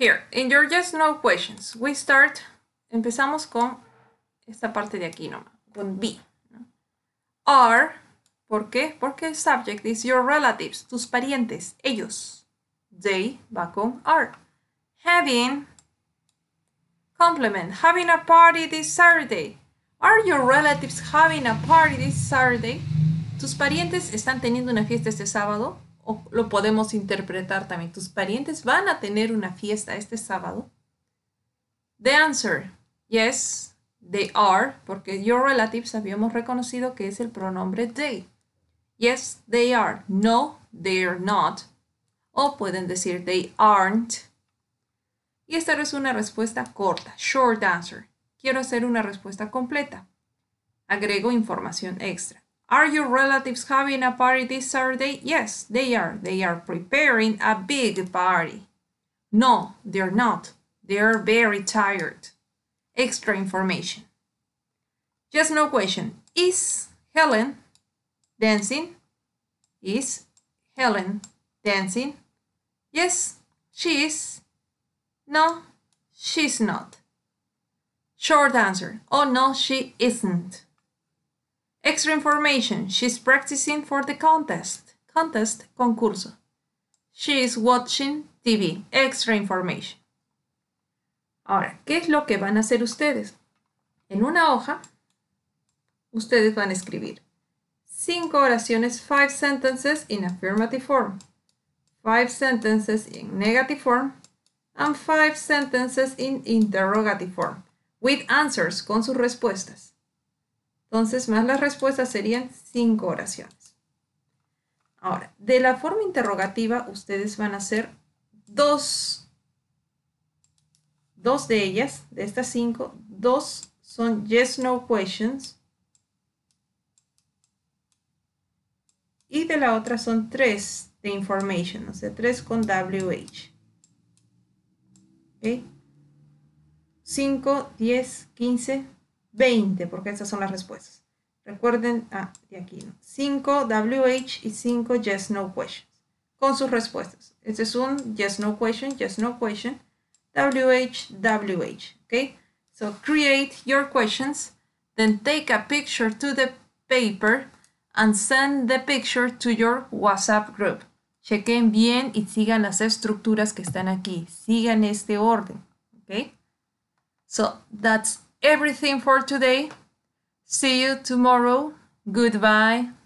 Here, in your just no questions, we start, empezamos con esta parte de aquí nomás, con be. Are, ¿por qué? Porque el subject is your relatives, tus parientes, ellos. They va con are. Having, complement, having a party this Saturday. Are your relatives having a party this Saturday? ¿Tus parientes están teniendo una fiesta este sábado? o lo podemos interpretar también. Tus parientes van a tener una fiesta este sábado. The answer, yes, they are, porque your relatives habíamos reconocido que es el pronombre they. Yes, they are. No, they are not. O pueden decir they aren't. Y esta es una respuesta corta, short answer. Quiero hacer una respuesta completa. Agrego información extra. Are your relatives having a party this Saturday? Yes, they are. They are preparing a big party. No, they're not. They're very tired. Extra information. Just no question. Is Helen dancing? Is Helen dancing? Yes, she is. No, she's not. Short answer. Oh no, she isn't. Extra information. She's practicing for the contest. Contest, concurso. She's watching TV. Extra information. Ahora, ¿qué es lo que van a hacer ustedes? En una hoja, ustedes van a escribir cinco oraciones, five sentences in affirmative form, five sentences in negative form, and five sentences in interrogative form, with answers, con sus respuestas. Entonces, más las respuestas serían cinco oraciones. Ahora, de la forma interrogativa, ustedes van a hacer dos, dos de ellas, de estas cinco, dos son yes, no questions. Y de la otra son tres de information, o sea, tres con WH. ¿Ok? 5, 10, 15, 20, porque esas son las respuestas. Recuerden, ah, de aquí, 5 WH y 5 yes, no questions, con sus respuestas. Este es un yes, no question, yes, no question, WH, WH, ¿ok? So, create your questions, then take a picture to the paper and send the picture to your WhatsApp group. Chequen bien y sigan las estructuras que están aquí. Sigan este orden, ¿ok? So, that's everything for today. See you tomorrow. Goodbye.